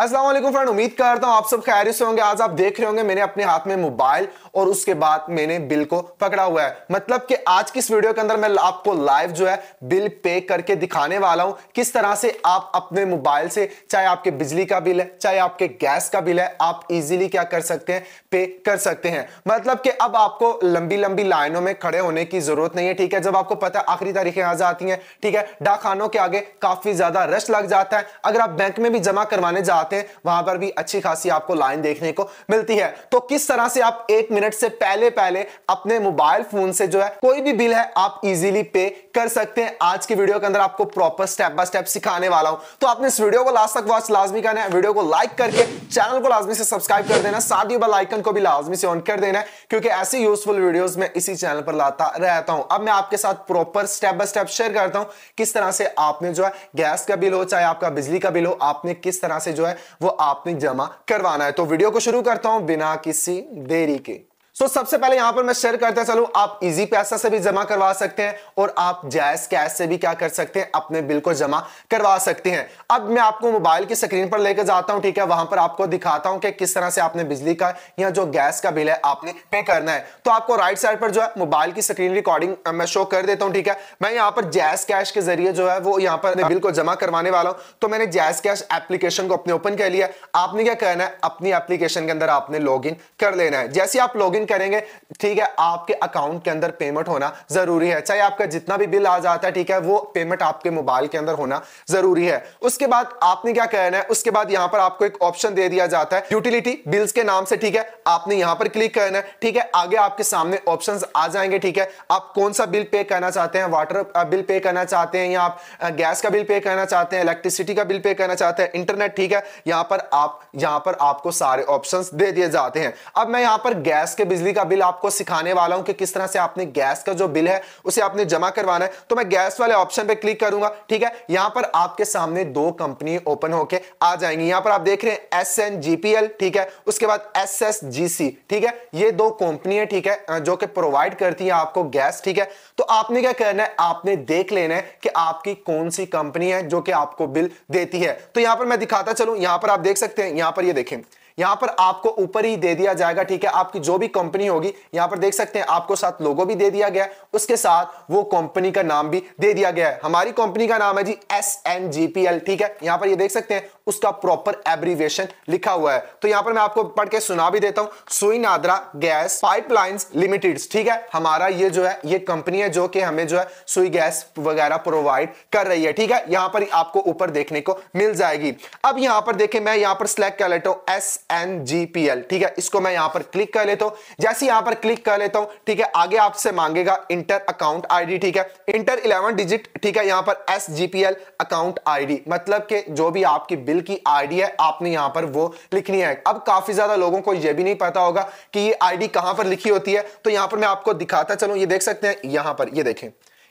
Aslam friend उम्मीद करता हूँ आप सब खैर से होंगे आज आप देख रहे होंगे मैंने अपने हाथ में मोबाइल और उसके बाद मैंने बिल को पकड़ा हुआ है मतलब कि आज की इस वीडियो के अंदर मैं आपको लाइव जो है बिल पे करके दिखाने वाला हूँ किस तरह से आप अपने मोबाइल से चाहे आपके बिजली का बिल है चाहे आपके गैस का बिल है आप इजीली क्या कर सकते हैं पे कर सकते हैं मतलब कि अब आपको लंबी लंबी लाइनों में खड़े होने की जरूरत नहीं है ठीक है जब आपको पता है आखिरी तारीखें आ जाती हैं ठीक है डाकखानों के आगे काफी ज्यादा रश लग जाता है अगर आप बैंक में भी जमा करवाने जाते आते हैं वहां पर भी अच्छी खासी आपको लाइन देखने को मिलती है तो किस तरह से आप एक मिनट से पहले पहले अपने मोबाइल फोन से जो है कोई भी बिल है आप इजीली पे कर सकते हैं आज की वीडियो के अंदर आपको प्रॉपर स्टेप बाय स्टेप सिखाने वाला हूं तो आपने इस वीडियो को लास्ट तक वॉच लाजमी करना है वीडियो को लाइक करके चैनल को लाजमी से सब्सक्राइब कर देना साथ ही बेलाइकन को भी लाजमी से ऑन कर देना क्योंकि ऐसे यूजफुल वीडियो में इसी चैनल पर लाता रहता हूं अब मैं आपके साथ proper step by step share करता हूं किस तरह से आपने जो है गैस का बिल हो चाहे आपका बिजली का बिल हो आपने किस तरह से जो है है वो आपने जमा करवाना है तो वीडियो को शुरू करता हूं बिना किसी देरी के तो सबसे पहले यहां पर मैं शेयर करता चलू आप इजी पैसा से भी जमा करवा सकते हैं और आप जायज कैश से भी क्या कर सकते हैं अपने बिल को जमा करवा सकते हैं अब मैं आपको मोबाइल की स्क्रीन पर लेकर जाता हूं ठीक है वहां पर आपको दिखाता हूं कि किस तरह से आपने बिजली का या जो गैस का बिल है आपने पे करना है तो आपको राइट साइड पर जो है मोबाइल की स्क्रीन रिकॉर्डिंग मैं शो कर देता हूँ ठीक है मैं यहाँ पर जैस कैश के जरिए जो है वो यहाँ पर बिल को जमा करवाने वाला हूँ तो मैंने जैस कैश एप्लीकेशन को अपने ओपन कर लिया आपने क्या करना है अपनी एप्लीकेशन के अंदर आपने लॉग कर लेना है जैसे आप लॉग करेंगे ठीक है आपके अकाउंट के अंदर पेमेंट होना जरूरी है चाहे आपका जितना भी बिल आ जाता है ठीक है वो पेमेंट आपके मोबाइल के अंदर होना जरूरी है उसके बाद आपने क्या कहना है उसके बाद यहां पर आपको एक ऑप्शन दे दिया जाता है यूटिलिटी बिल्स के नाम से ठीक है आपने यहां पर क्लिक करना है ठीक है आगे आपके सामने ऑप्शन आ जाएंगे ठीक है आप कौन सा बिल पे करना चाहते हैं वाटर बिल पे करना चाहते हैं या आप गैस uh, का बिल पे करना चाहते हैं इलेक्ट्रिसिटी का बिल पे करना चाहते हैं इंटरनेट ठीक है यहां पर आप यहां पर आपको सारे ऑप्शन दे दिए जाते हैं अब मैं यहां पर गैस के बिल बिजली का बिल आपको सिखाने वाला हूं कि किस तरह से आपने गैस का जो बिल है उसे आपने जमा करवाना है तो मैं गैस वाले ऑप्शन पे क्लिक करूंगा ठीक है यहां पर आपके सामने दो कंपनी ओपन होके आ जाएंगी यहां पर आप देख रहे हैं एस एन जीपीएल ठीक है उसके बाद एस एस जी सी ठीक है ये दो कंपनी है ठीक है जो कि प्रोवाइड करती है आपको गैस ठीक है तो आपने क्या करना है आपने देख लेना है कि आपकी कौन सी कंपनी है जो कि आपको बिल देती है तो यहां पर मैं दिखाता चलू यहां पर आप देख सकते हैं यहां पर ये देखें यहां पर आपको ऊपर ही दे दिया जाएगा ठीक है आपकी जो भी कंपनी होगी यहां पर देख सकते हैं आपको साथ लोगो भी दे दिया गया है उसके साथ वो कंपनी का नाम भी दे दिया गया है हमारी कंपनी का नाम है G S N G P L ठीक है यहां पर ये देख सकते हैं उसका प्रॉपर एब्रीवेशन लिखा हुआ है तो यहां पर मैं आपको पढ़ के सुना भी देता हूं सुई नादरा गैस पाइपलाइंस लिमिटेड ठीक है हमारा ये जो है ये कंपनी है जो कि हमें जो है सुई गैस वगैरह प्रोवाइड कर रही है ठीक है यहां पर आपको ऊपर देखने को मिल जाएगी अब यहां पर देखें मैं यहां पर सिलेक्ट कर लेता हूं S N G P L ठीक है इसको मैं यहां पर क्लिक कर लेता हूं जैसे यहां पर क्लिक कर लेता हूं ठीक है आगे आपसे मांगेगा इंटर अकाउंट आईडी ठीक है इंटर इलेवन डिजिट ठीक है यहां पर S G P L account आई मतलब के जो भी आपकी बिल लेवल की आईडी है आपने यहां पर वो लिखनी है अब काफी ज्यादा लोगों को यह भी नहीं पता होगा कि ये आईडी कहां पर लिखी होती है तो यहां पर मैं आपको दिखाता चलो ये देख सकते हैं यहां पर ये देखें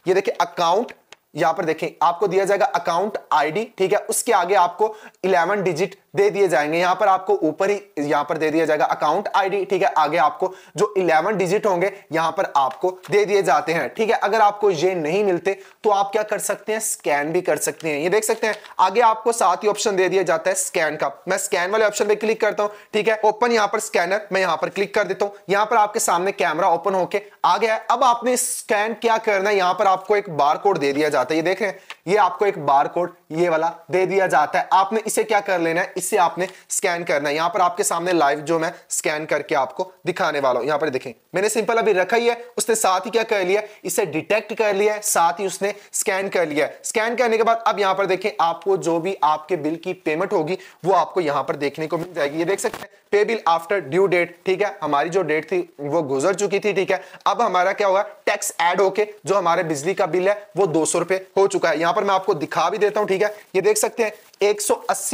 ये देखें अकाउंट यहां पर देखें आपको दिया जाएगा अकाउंट आईडी ठीक है उसके आगे आपको 11 डिजिट दे दिए जाएंगे यहां पर आपको ऊपर ही यहां पर दे दिया जाएगा अकाउंट आईडी ठीक है आगे आपको जो 11 डिजिट होंगे यहां पर आपको दे दिए जाते हैं ठीक है अगर आपको ये नहीं मिलते तो आप क्या कर सकते हैं स्कैन भी कर सकते हैं ये देख सकते हैं आगे आपको साथ ही ऑप्शन दे दिया जाता है स्कैन का मैं स्कैन वाले ऑप्शन पर क्लिक करता हूं ठीक है ओपन यहां पर स्कैनर मैं यहां पर क्लिक कर देता हूं यहां पर आपके सामने कैमरा ओपन होकर आ गया है अब आपने स्कैन क्या करना है यहां पर आपको एक बार दे दिया जाता है ये देख रहे हैं ये आपको एक बार कोड ये वाला दे दिया जाता है आपने इसे क्या कर लेना है इसे आपने स्कैन करना है यहां पर आपके सामने लाइव जो मैं स्कैन करके आपको दिखाने वाला हूं यहां पर देखें मैंने सिंपल अभी रखा ही है उसने साथ ही क्या कर लिया इसे डिटेक्ट कर लिया है साथ ही उसने स्कैन कर लिया है स्कैन करने के बाद अब यहां पर देखें आपको जो भी आपके बिल की पेमेंट होगी वो आपको यहां पर देखने को मिल जाएगी ये देख सकते हैं पे बिल आफ्टर ड्यू डेट ठीक है हमारी जो डेट थी वो गुजर चुकी थी ठीक है अब हमारा क्या होगा टैक्स एड होके जो हमारे बिजली का बिल है वो दो सौ रुपए हो चुका है यहां पर मैं आपको दिखा भी देता हूं ठीक है ये देख सकते हैं एक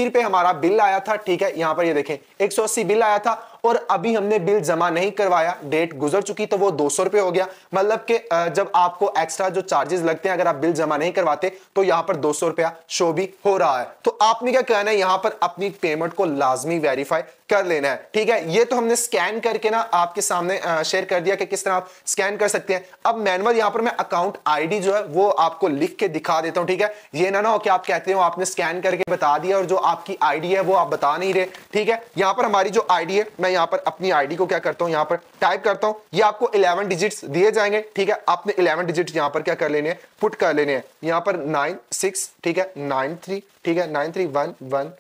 रुपए हमारा बिल आया था ठीक है यहां पर ये देखें 180 बिल आया था और अभी हमने बिल जमा नहीं करवाया डेट गुजर चुकी तो वो दो सौ रुपए हो गया मतलब कि जब आपको एक्स्ट्रा जो चार्जेस लगते हैं अगर आप बिल जमा नहीं करवाते तो यहां पर दो सौ रुपया शो भी हो रहा है तो आपने क्या कहना है यहां पर अपनी पेमेंट को लाजमी वेरीफाई कर लेना है ठीक है ये तो हमने स्कैन करके ना आपके सामने शेयर कर दिया कि किस तरह आप स्कैन कर सकते हैं अब मैनुअल यहां पर मैं अकाउंट आईडी जो है वो आपको लिख के दिखा देता हूं ठीक है ये ना ना हो कि आप कहते हो आपने स्कैन करके बता दिया और जो आपकी आईडी है वो आप बता नहीं रहे ठीक है यहां पर हमारी जो आईडी है मैं यहाँ पर अपनी आईडी को क्या करता हूँ यहाँ पर टाइप करता हूँ ये आपको 11 डिजिट्स दिए जाएंगे ठीक है आपने 11 डिजिट यहाँ पर क्या कर लेने हैं पुट कर लेने हैं यहाँ पर नाइन सिक्स ठीक है नाइन थ्री ठीक है nine three one one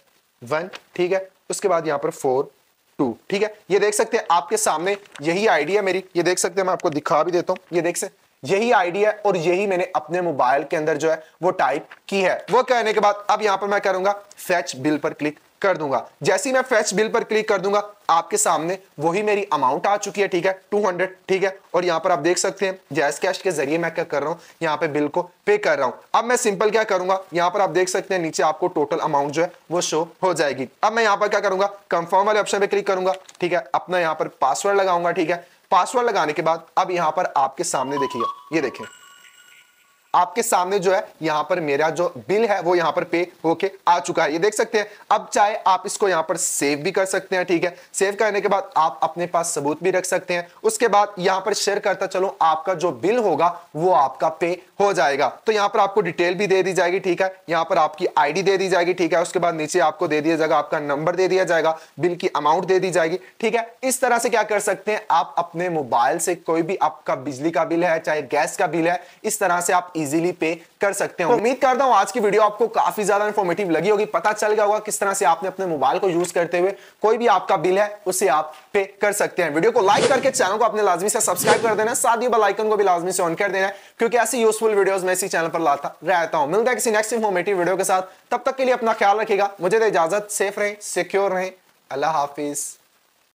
one ठीक है उसके बाद यहाँ पर फोर टू ठीक है ये देख सकते हैं आपके सामने यही आईडी है मेरी ये देख सकते हैं मैं आपको दिखा भी देता हूँ ये देख सकते यही आईडी है और यही मैंने अपने मोबाइल के अंदर जो है वो टाइप की है वो कहने के बाद अब यहां पर मैं करूंगा फेच बिल पर क्लिक कर दूंगा जैसे ही मैं फेच बिल पर क्लिक कर दूंगा आपके सामने वही मेरी अमाउंट आ चुकी है ठीक है 200 ठीक है और यहां पर आप देख सकते हैं जैस कैश के जरिए मैं क्या कर रहा हूं यहां पे बिल को पे कर रहा हूं अब मैं सिंपल क्या करूंगा यहां पर आप देख सकते हैं नीचे आपको टोटल अमाउंट जो है वो शो हो जाएगी अब मैं यहां पर क्या करूंगा कंफर्म वाले ऑप्शन पर क्लिक करूंगा ठीक है अपना यहाँ पर पासवर्ड लगाऊंगा ठीक है पासवर्ड लगाने के बाद अब यहाँ पर आपके सामने देखिए ये देखें आपके सामने जो है यहां पर मेरा जो बिल है वो यहां पर पे होके आ चुका है ये देख सकते हैं अब चाहे आप इसको यहां पर सेव भी कर सकते हैं ठीक है सेव करने के बाद आप अपने पास सबूत भी रख सकते हैं उसके बाद यहां पर शेयर करता चलो आपका जो बिल होगा वो आपका पे हो जाएगा तो यहां पर आपको डिटेल भी दे दी जाएगी ठीक है यहां पर आपकी आईडी दे दी जाएगी ठीक है उसके बाद नीचे आपको दे दिया जाएगा आपका नंबर दे दिया जाएगा बिल की अमाउंट दे दी जाएगी ठीक है इस तरह से क्या कर सकते हैं आप अपने मोबाइल से कोई भी आपका बिजली का बिल है चाहे गैस का बिल है इस तरह से आप इजीली पे कर सकते हैं तो- उम्मीद करता हूं आज की वीडियो आपको काफी ज्यादा इन्फॉर्मेटिव लगी होगी पता चल गया होगा किस तरह से आपने अपने मोबाइल को यूज करते हुए कोई भी आपका बिल है उसे आप पे कर सकते हैं वीडियो को लाइक करके चैनल को अपने लाजमी से सब्सक्राइब कर देना साथ ही बेलाइकन को भी लाजमी से ऑन कर देना क्योंकि ऐसी यूजफुल वीडियो मैं इसी चैनल पर लाता रहता हूं मिलता है किसी नेक्स्ट इन्फॉर्मेटिव वीडियो के साथ तब तक के लिए अपना ख्याल रखेगा मुझे तो इजाजत सेफ रहे सिक्योर रहे अल्लाह हाफिज़